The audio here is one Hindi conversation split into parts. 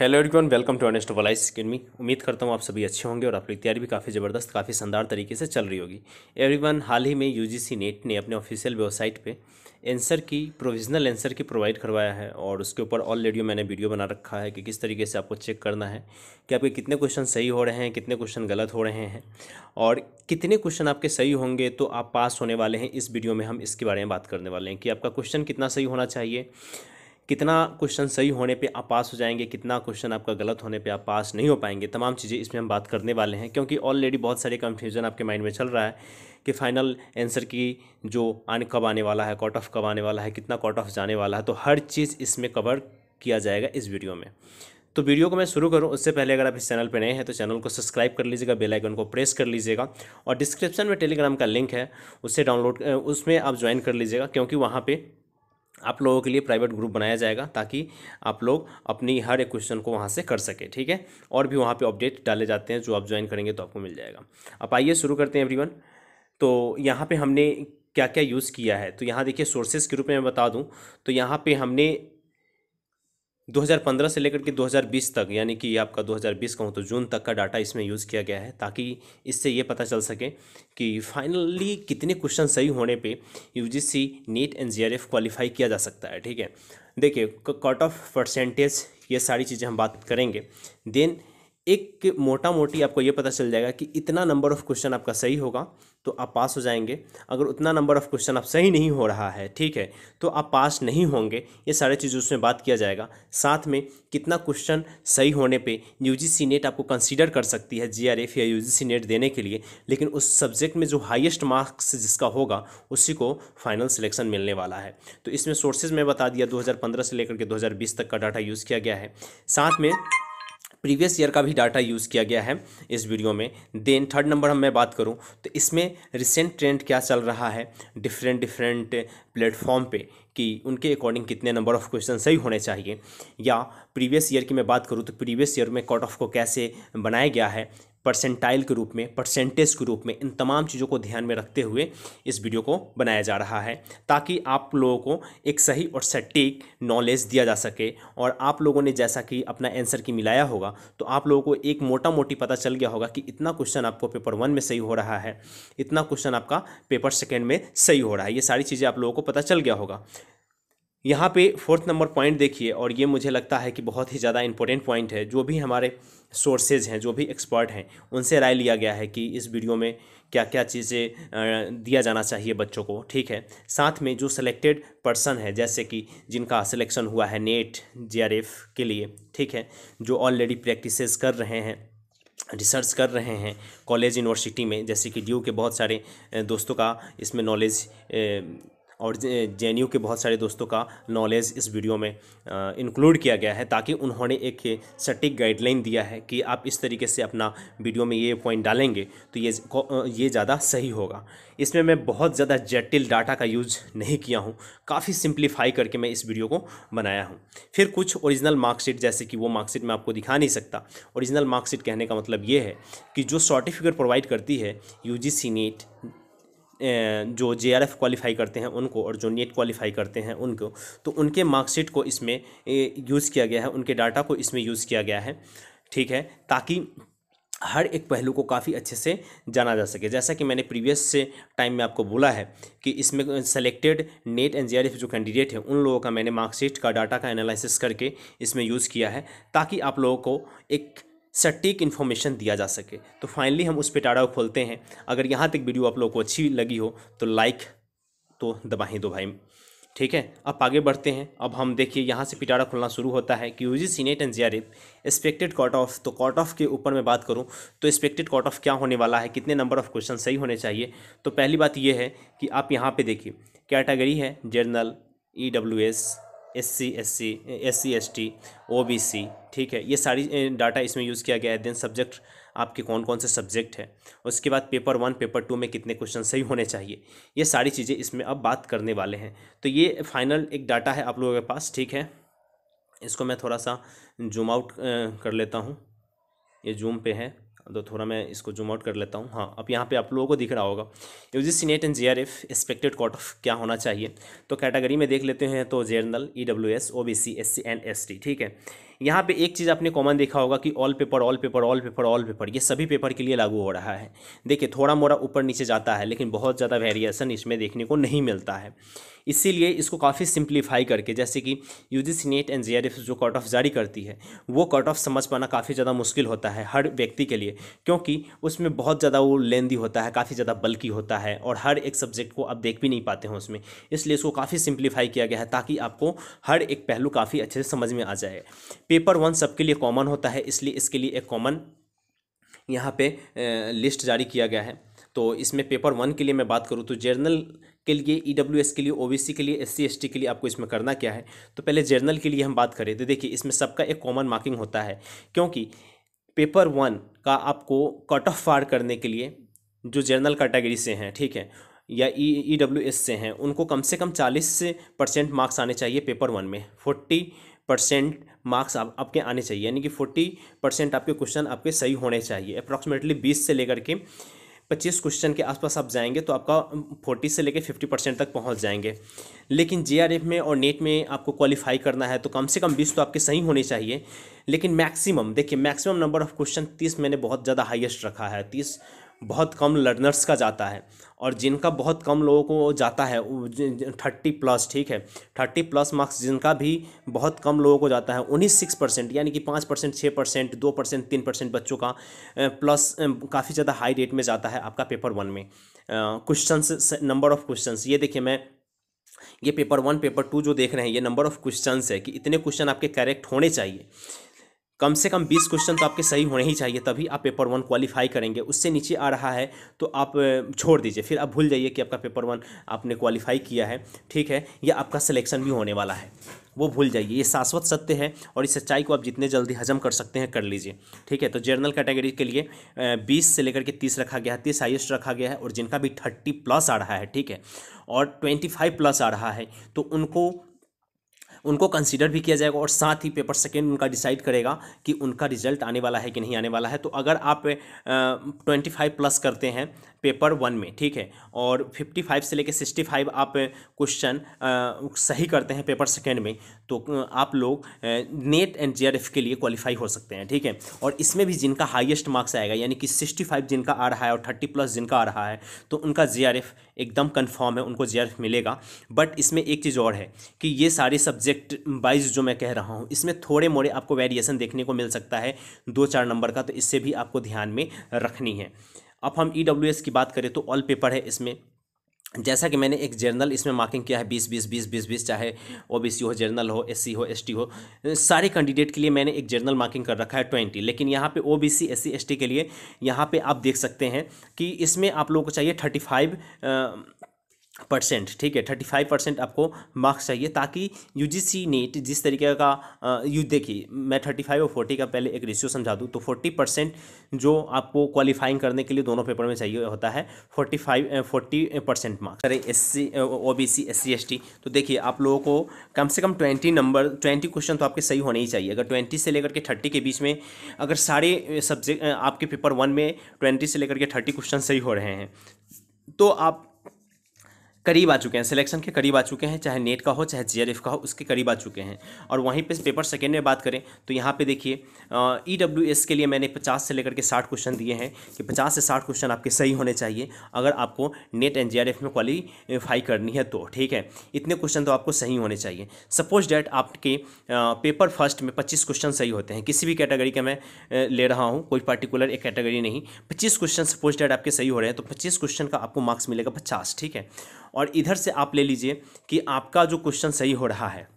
हेलो एवरीवन वेलकम टू अनेस्ट वलाइस अकेडमी उम्मीद करता हूँ आप सभी अच्छे होंगे और आप लोग तैयारी भी काफ़ी ज़बरदस्त काफ़ी शानदार तरीके से चल रही होगी एवरीवन हाल ही में यूजीसी नेट ने अपने ऑफिशियल वेबसाइट पे answer key provisional answer key provide करवाया है और उसके ऊपर ऑलरेडी मैंने वीडियो बना रखा है कि किस तरीके से आपको चेक करना है कि आपके कितने क्वेश्चन सही हो रहे हैं कितने क्वेश्चन गलत हो रहे हैं और कितने क्वेश्चन आपके सही होंगे तो आप पास होने वाले हैं इस वीडियो में हम इसके बारे में बात करने वाले हैं कि आपका क्वेश्चन कितना सही होना चाहिए कितना क्वेश्चन सही होने पे आप पास हो जाएंगे कितना क्वेश्चन आपका गलत होने पे आप पास नहीं हो पाएंगे तमाम चीज़ें इसमें हम बात करने वाले हैं क्योंकि ऑलरेडी बहुत सारे कन्फ्यूजन आपके माइंड में चल रहा है कि फाइनल आंसर की जो आने कब आने वाला है कॉट ऑफ कब आने वाला है कितना कॉट ऑफ जाने वाला है तो हर चीज़ इसमें कवर किया जाएगा इस वीडियो में तो वीडियो को मैं शुरू करूं उससे पहले अगर आप इस चैनल पर नए हैं तो चैनल को सब्सक्राइब कर लीजिएगा बेल आइकन को प्रेस कर लीजिएगा और डिस्क्रिप्शन में टेलीग्राम का लिंक है उससे डाउनलोड उसमें आप ज्वाइन कर लीजिएगा क्योंकि वहाँ पर आप लोगों के लिए प्राइवेट ग्रुप बनाया जाएगा ताकि आप लोग अपनी हर एक क्वेश्चन को वहाँ से कर सके ठीक है और भी वहाँ पे अपडेट डाले जाते हैं जो आप ज्वाइन करेंगे तो आपको मिल जाएगा अब आइए शुरू करते हैं एवरीवन तो यहाँ पे हमने क्या क्या यूज़ किया है तो यहाँ देखिए सोर्सेज के रूप में मैं बता दूँ तो यहाँ पर हमने 2015 से लेकर के 2020 तक यानी कि आपका 2020 हूँ तो जून तक का डाटा इसमें यूज़ किया गया है ताकि इससे ये पता चल सके कि फाइनली कितने क्वेश्चन सही होने पे यूजीसी नीट एंड जी क्वालिफाई किया जा सकता है ठीक है देखिए कट ऑफ परसेंटेज ये सारी चीज़ें हम बात करेंगे देन एक मोटा मोटी आपको ये पता चल जाएगा कि इतना नंबर ऑफ़ क्वेश्चन आपका सही होगा तो आप पास हो जाएंगे अगर उतना नंबर ऑफ़ क्वेश्चन आप सही नहीं हो रहा है ठीक है तो आप पास नहीं होंगे ये सारे चीज़ उसमें बात किया जाएगा साथ में कितना क्वेश्चन सही होने पे यूजीसी नेट आपको कंसीडर कर सकती है जीआरएफ या यूजीसी नेट देने के लिए लेकिन उस सब्जेक्ट में जो हाइएस्ट मार्क्स जिसका होगा उसी को फाइनल सिलेक्शन मिलने वाला है तो इसमें सोर्सेज में बता दिया दो से लेकर के दो तक का डाटा यूज़ किया गया है साथ में प्रीवियस ईयर का भी डाटा यूज़ किया गया है इस वीडियो में देन थर्ड नंबर हम मैं बात करूँ तो इसमें रिसेंट ट्रेंड क्या चल रहा है डिफरेंट डिफरेंट प्लेटफॉर्म पे कि उनके अकॉर्डिंग कितने नंबर ऑफ क्वेश्चन सही होने चाहिए या प्रीवियस ईयर की मैं बात करूँ तो प्रीवियस ईयर में कट ऑफ को कैसे बनाया गया है परसेंटाइल के रूप में परसेंटेज के रूप में इन तमाम चीज़ों को ध्यान में रखते हुए इस वीडियो को बनाया जा रहा है ताकि आप लोगों को एक सही और सटीक नॉलेज दिया जा सके और आप लोगों ने जैसा कि अपना आंसर की मिलाया होगा तो आप लोगों को एक मोटा मोटी पता चल गया होगा कि इतना क्वेश्चन आपको पेपर वन में सही हो रहा है इतना क्वेश्चन आपका पेपर सेकेंड में सही हो रहा है ये सारी चीज़ें आप लोगों को पता चल गया होगा यहाँ पे फोर्थ नंबर पॉइंट देखिए और ये मुझे लगता है कि बहुत ही ज़्यादा इंपॉर्टेंट पॉइंट है जो भी हमारे सोर्सेज हैं जो भी एक्सपर्ट हैं उनसे राय लिया गया है कि इस वीडियो में क्या क्या चीज़ें दिया जाना चाहिए बच्चों को ठीक है साथ में जो सिलेक्टेड पर्सन है जैसे कि जिनका सिलेक्शन हुआ है नेट जे के लिए ठीक है जो ऑलरेडी प्रैक्टिसेस कर रहे हैं रिसर्च कर रहे हैं कॉलेज यूनिवर्सिटी में जैसे कि ड्यू के बहुत सारे दोस्तों का इसमें नॉलेज और जे के बहुत सारे दोस्तों का नॉलेज इस वीडियो में इंक्लूड किया गया है ताकि उन्होंने एक सटीक गाइडलाइन दिया है कि आप इस तरीके से अपना वीडियो में ये पॉइंट डालेंगे तो ये ये ज़्यादा सही होगा इसमें मैं बहुत ज़्यादा जटिल डाटा का यूज नहीं किया हूँ काफ़ी सिंप्लीफाई करके मैं इस वीडियो को बनाया हूँ फिर कुछ ओरिजिनल मार्कशीट जैसे कि वो मार्कशीट मैं आपको दिखा नहीं सकता ओरिजिनल मार्कशीट कहने का मतलब ये है कि जो सर्टिफिकेट प्रोवाइड करती है यू जी सी नीट जो जे आर एफ क्वालिफाई करते हैं उनको और जो नेट क्वालिफाई e करते हैं उनको तो उनके मार्कशीट को इसमें यूज़ किया गया है उनके डाटा को इसमें यूज़ किया गया है ठीक है ताकि हर एक पहलू को काफ़ी अच्छे से जाना जा सके जैसा कि मैंने प्रीवियस से टाइम में आपको बोला है कि इसमें सेलेक्टेड नेट एंड जे जो कैंडिडेट हैं उन लोगों का मैंने मार्कशीट का डाटा का एनालिसिस करके इसमें यूज़ किया है ताकि आप लोगों को एक सटीक इन्फॉर्मेशन दिया जा सके तो फाइनली हम उस पिटारा को खोलते हैं अगर यहाँ तक वीडियो आप लोगों को अच्छी लगी हो तो लाइक तो दबा दो भाई ठीक है अब आगे बढ़ते हैं अब हम देखिए यहाँ से पिटारा खुलना शुरू होता है कि UG C NET and JRF expected cut off तो कॉट ऑफ के ऊपर मैं बात करूँ तो एक्सपेक्टेड कॉट ऑफ क्या होने वाला है कितने नंबर ऑफ क्वेश्चन सही होने चाहिए तो पहली बात यह है कि आप यहाँ पे देखिए कैटेगरी है general E W S S C S C S C S T O B C ठीक है ये सारी डाटा इसमें यूज़ किया गया है देन सब्जेक्ट आपके कौन कौन से सब्जेक्ट हैं उसके बाद पेपर वन पेपर टू में कितने क्वेश्चन सही होने चाहिए ये सारी चीज़ें इसमें अब बात करने वाले हैं तो ये फाइनल एक डाटा है आप लोगों के पास ठीक है इसको मैं थोड़ा सा जूम आउट कर लेता हूँ ये जूम पे है तो थोड़ा मैं इसको जूम आउट कर लेता हूँ हाँ अब यहाँ पे आप लोगों को दिख रहा होगा U G C NET and J R F expected cut off क्या होना चाहिए तो कैटेगरी में देख लेते हैं तो general E W S O B C S C and S T ठीक है यहाँ पे एक चीज़ आपने कॉमन देखा होगा कि all paper all paper all paper all paper ये सभी पेपर के लिए लागू हो रहा है देखिए थोड़ा मोड़ा ऊपर नीचे जाता है लेकिन बहुत ज़्यादा वेरिएशन इसमें देखने को नहीं मिलता है इसीलिए इसको काफ़ी सिंप्लीफाई करके जैसे कि U G NET and J जो कट ऑफ जारी करती है वो कट ऑफ समझ पाना काफ़ी ज़्यादा मुश्किल होता है हर व्यक्ति के लिए क्योंकि उसमें बहुत ज़्यादा वो लेंदी होता है काफ़ी ज़्यादा बल्कि होता है और हर एक सब्जेक्ट को आप देख भी नहीं पाते हैं उसमें इसलिए इसको काफ़ी सिंप्लीफाई किया गया है ताकि आपको हर एक पहलू काफ़ी अच्छे से समझ में आ जाए पेपर वन सबके लिए कॉमन होता है इसलिए इसके लिए एक कॉमन यहाँ पे लिस्ट जारी किया गया है तो इसमें पेपर वन के लिए मैं बात करूँ तो जर्नल के लिए ई डब्ल्यू एस के लिए ओ बी सी के लिए एस सी एस टी के लिए आपको इसमें करना क्या है तो पहले जर्नल के लिए हम बात करें तो देखिए इसमें सबका एक कॉमन मार्किंग होता है क्योंकि पेपर वन का आपको कट ऑफ फार करने के लिए जो जर्नल कैटेगरी से हैं ठीक है या ई ई डब्ल्यू एस से हैं उनको कम से कम चालीस परसेंट मार्क्स आने चाहिए पेपर वन में फोर्टी परसेंट मार्क्स आप, आपके आने चाहिए यानी कि फोर्टी परसेंट आपके क्वेश्चन आपके सही होने चाहिए अप्रॉक्सीमेटली बीस से लेकर के पच्चीस क्वेश्चन के आसपास आप जाएंगे तो आपका फोर्टी से लेकर फिफ्टी परसेंट तक पहुंच जाएंगे लेकिन जे में और नेट में आपको क्वालिफाई करना है तो कम से कम बीस तो आपके सही होने चाहिए लेकिन मैक्सिमम देखिए मैक्सिमम नंबर ऑफ क्वेश्चन तीस मैंने बहुत ज़्यादा हाइएस्ट रखा है तीस बहुत कम लर्नर्स का जाता है और जिनका बहुत कम लोगों को जाता है थर्टी प्लस ठीक है थर्टी प्लस मार्क्स जिनका भी बहुत कम लोगों को जाता है उन्हीं सिक्स परसेंट यानी कि पाँच परसेंट छः परसेंट दो परसेंट तीन परसेंट बच्चों का प्लस काफ़ी ज़्यादा हाई रेट में जाता है आपका पेपर वन में क्वेश्चन नंबर ऑफ क्वेश्चन ये देखिए मैं ये पेपर वन पेपर टू जो देख रहे हैं ये नंबर ऑफ क्वेश्चन है कि इतने क्वेश्चन आपके करेक्ट होने चाहिए कम से कम बीस क्वेश्चन तो आपके सही होने ही चाहिए तभी आप पेपर वन क्वालिफाई करेंगे उससे नीचे आ रहा है तो आप छोड़ दीजिए फिर आप भूल जाइए कि आपका पेपर वन आपने क्वालिफाई किया है ठीक है या आपका सिलेक्शन भी होने वाला है वो भूल जाइए ये शाश्वत सत्य है और इस सच्चाई को आप जितने जल्दी हजम कर सकते हैं कर लीजिए ठीक है तो जनरल कैटेगरी के लिए बीस से लेकर के तीस रखा गया है तीस हाइएस्ट रखा गया है और जिनका भी थर्टी प्लस आ रहा है ठीक है और ट्वेंटी फाइव प्लस आ रहा है तो उनको उनको कंसिडर भी किया जाएगा और साथ ही पेपर सेकेंड उनका डिसाइड करेगा कि उनका रिजल्ट आने वाला है कि नहीं आने वाला है तो अगर आप ट्वेंटी फाइव प्लस करते हैं पेपर वन में ठीक है और फिफ्टी फाइव से लेकर सिक्सटी फाइव आप क्वेश्चन सही करते हैं पेपर सेकेंड में तो आप लोग नेट एंड जे के लिए क्वालिफाई हो सकते हैं ठीक है और इसमें भी जिनका हाइएस्ट मार्क्स आएगा यानी कि सिक्सटी फाइव जिनका आ रहा है और थर्टी प्लस जिनका आ रहा है तो उनका जे एकदम कन्फर्म है उनको जे मिलेगा बट इसमें एक चीज़ और है कि ये सारे सब्जेक्ट वाइज जो मैं कह रहा हूँ इसमें थोड़े मोड़े आपको वेरिएशन देखने को मिल सकता है दो चार नंबर का तो इससे भी आपको ध्यान में रखनी है अब हम ई e की बात करें तो ऑल पेपर है इसमें जैसा कि मैंने एक जर्नल इसमें मार्किंग किया है बीस बीस बीस बीस बीस चाहे सी हो जर्नल हो एस हो एस हो सारे कैंडिडेट के लिए मैंने एक जर्नल मार्किंग कर रखा है ट्वेंटी लेकिन यहाँ पे सी एस एसटी के लिए यहाँ पे आप देख सकते हैं कि इसमें आप लोगों को चाहिए थर्टी फाइव परसेंट ठीक है थर्टी फाइव परसेंट आपको मार्क्स चाहिए ताकि यू जी सी जिस तरीके का यू देखिए मैं थर्टी फाइव और फोर्टी का पहले एक रेशियो समझा दूँ तो फोर्टी परसेंट जो आपको क्वालिफाइंग करने के लिए दोनों पेपर में चाहिए होता है forty five forty percent marks अरे S C O B C S C S T तो देखिए आप लोगों को कम से कम ट्वेंटी नंबर ट्वेंटी क्वेश्चन तो आपके सही होने ही चाहिए अगर ट्वेंटी से लेकर के थर्टी के बीच में अगर सारे सब्जेक्ट आपके पेपर वन में ट्वेंटी से लेकर के थर्टी क्वेश्चन सही हो रहे हैं तो आप करीब आ चुके हैं सिलेक्शन के करीब आ चुके हैं चाहे नेट का हो चाहे जी का हो उसके करीब आ चुके हैं और वहीं पे पेपर सेकेंड में बात करें तो यहाँ पे देखिए ई डब्ल्यू एस के लिए मैंने पचास से लेकर के साठ क्वेश्चन दिए हैं कि पचास से साठ क्वेश्चन आपके सही होने चाहिए अगर आपको नेट एंड जी में क्वालीफाई करनी है तो ठीक है इतने क्वेश्चन तो आपको सही होने चाहिए सपोज डैट आपके पेपर फर्स्ट में पच्चीस क्वेश्चन सही होते हैं किसी भी कैटेगरी का मैं ले रहा हूँ कोई पर्टिकुलर एक कैटेगरी नहीं पच्चीस क्वेश्चन सपोज डैट आपके सही हो रहे हैं तो पच्चीस क्वेश्चन का आपको मार्क्स मिलेगा पचास ठीक है और इधर से आप ले लीजिए कि आपका जो क्वेश्चन सही हो रहा है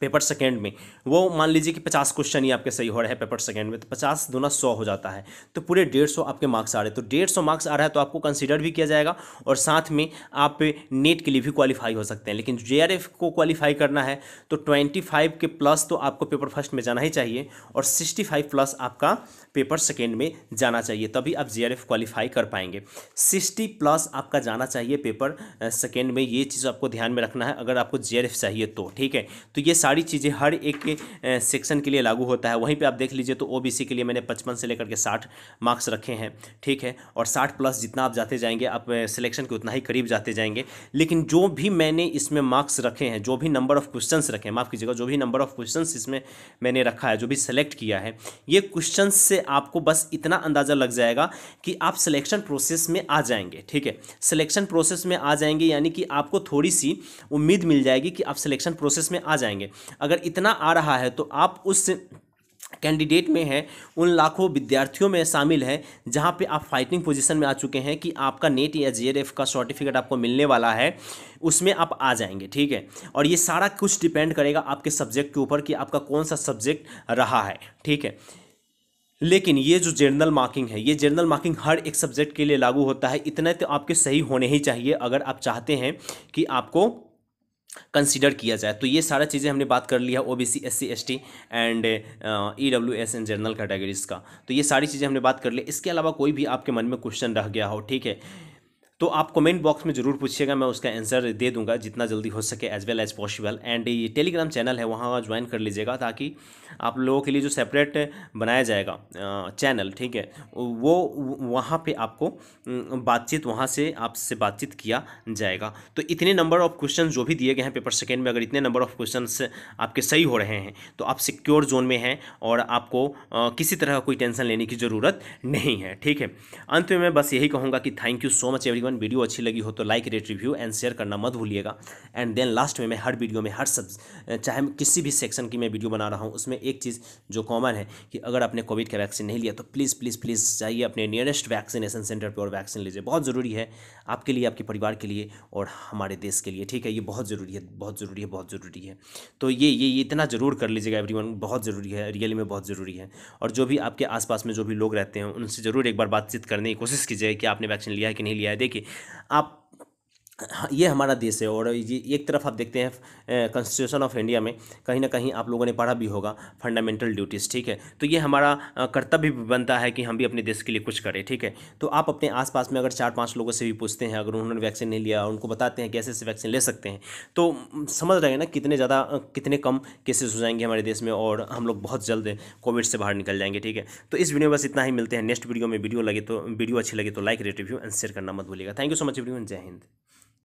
पेपर सेकेंड में वो मान लीजिए कि पचास क्वेश्चन ही आपके सही हो रहे हैं पेपर सेकेंड में तो पचास दूना सौ हो जाता है तो पूरे डेढ़ सौ आपके मार्क्स आ रहे हैं तो डेढ़ सौ मार्क्स आ रहा है तो आपको कंसिडर भी किया जाएगा और साथ में आप नेट के लिए भी क्वालिफाई हो सकते हैं लेकिन जे को क्वालिफाई करना है तो ट्वेंटी फाइव के प्लस तो आपको पेपर फर्स्ट में जाना ही चाहिए और सिक्सटी फाइव प्लस आपका पेपर सेकेंड में जाना चाहिए तभी आप जे क्वालिफाई कर पाएंगे सिक्सटी प्लस आपका जाना चाहिए पेपर सेकेंड में ये चीज़ आपको ध्यान में रखना है अगर आपको जे चाहिए तो ठीक है तो ये सारी चीज़ें हर एक के सेक्शन के लिए लागू होता है वहीं पे आप देख लीजिए तो ओबीसी के लिए मैंने पचपन से लेकर के साठ मार्क्स रखे हैं ठीक है और साठ प्लस जितना आप जाते जाएंगे आप सिलेक्शन के उतना ही करीब जाते जाएंगे लेकिन जो भी मैंने इसमें मार्क्स रखे हैं जो भी नंबर ऑफ़ क्वेश्चन रखे हैं माफ़ कीजिएगा जो भी नंबर ऑफ़ क्वेश्चन इसमें मैंने रखा है जो भी सेलेक्ट किया है ये क्वेश्चन से आपको बस इतना अंदाज़ा लग जाएगा कि आप सिलेक्शन प्रोसेस में आ जाएंगे ठीक है सिलेक्शन प्रोसेस में आ जाएंगे यानी कि आपको थोड़ी सी उम्मीद मिल जाएगी कि आप सिलेक्शन प्रोसेस में आ जाएंगे अगर इतना आ रहा है तो आप उस कैंडिडेट में है उन लाखों विद्यार्थियों में शामिल हैं जहां पे आप फाइटिंग पोजीशन में आ चुके हैं कि आपका नेट या जीआरएफ का सर्टिफिकेट आपको मिलने वाला है उसमें आप आ जाएंगे ठीक है और ये सारा कुछ डिपेंड करेगा आपके सब्जेक्ट के ऊपर कि आपका कौन सा सब्जेक्ट रहा है ठीक है लेकिन ये जो जर्नल मार्किंग है ये जर्नल मार्किंग हर एक सब्जेक्ट के लिए लागू होता है इतना तो आपके सही होने ही चाहिए अगर आप चाहते हैं कि आपको कंसीडर किया जाए तो ये सारा चीज़ें हमने बात कर लिया O B C S C S T and E W S and general categories का तो ये सारी चीज़ें हमने बात कर ली इसके अलावा कोई भी आपके मन में क्वेश्चन रह गया हो ठीक है तो आप कमेंट बॉक्स में ज़रूर पूछिएगा मैं उसका आंसर दे दूंगा जितना जल्दी हो सके as well as possible and ये टेलीग्राम चैनल है वहाँ ज्वाइन कर लीजिएगा ताकि आप लोगों के लिए जो सेपरेट बनाया जाएगा चैनल ठीक है वो वहाँ पे आपको बातचीत वहाँ से आपसे बातचीत किया जाएगा तो इतने नंबर ऑफ क्वेश्चन जो भी दिए गए हैं पेपर सेकेंड में अगर इतने नंबर ऑफ क्वेश्चन आपके सही हो रहे हैं तो आप सिक्योर जोन में हैं और आपको किसी तरह कोई टेंशन लेने की ज़रूरत नहीं है ठीक है अंत में मैं बस यही कहूँगा कि thank you so much every everyone video अच्छी लगी हो तो like rate review and share करना मत भूलिएगा एंड देन लास्ट में मैं हर वीडियो में हर सब चाहे किसी भी सेक्शन की मैं वीडियो बना रहा हूँ उसमें एक चीज़ जो कॉमन है कि अगर आपने कोविड का वैक्सीन नहीं लिया तो प्लीज़ प्लीज़ प्लीज़ जाइए अपने नियरेस्ट वैक्सीनेशन सेंटर पर और वैक्सीन लीजिए बहुत ज़रूरी है आपके लिए आपके परिवार के लिए और हमारे देश के लिए ठीक है ये बहुत ज़रूरी है बहुत ज़रूरी है बहुत ज़रूरी है तो ये ये इतना ज़रूर कर लीजिएगा एवरी बहुत ज़रूरी है रियल में बहुत ज़रूरी है और जो भी आपके आसपास में जो भी लोग रहते हैं उनसे ज़रूर एक बार बातचीत करने की कोशिश कीजिए कि आपने वैक्सीन लिया है कि नहीं लिया है देखिए आप हाँ, ये हमारा देश है और ये एक तरफ आप देखते हैं कॉन्स्टिट्यूशन ऑफ इंडिया में कहीं ना कहीं आप लोगों ने पढ़ा भी होगा फंडामेंटल ड्यूटीज़ ठीक है तो ये हमारा कर्तव्य भी बनता है कि हम भी अपने देश के लिए कुछ करें ठीक है तो आप अपने आसपास में अगर चार पांच लोगों से भी पूछते हैं अगर उन्होंने वैक्सीन नहीं लिया उनको बताते हैं कैसे ऐसे वैक्सीन ले सकते हैं तो समझ रहे हैं ना कितने ज़्यादा कितने कम केसेस हो जाएंगे हमारे देश में और हम लोग बहुत जल्द कोविड से बाहर निकल जाएंगे ठीक है तो इस वीडियो बस इतना ही मिलते हैं नेक्स्ट वीडियो में वीडियो लगे तो वीडियो अच्छी लगे तो like rate review and share करना मत भूलिएगा thank you so much video जय हिंद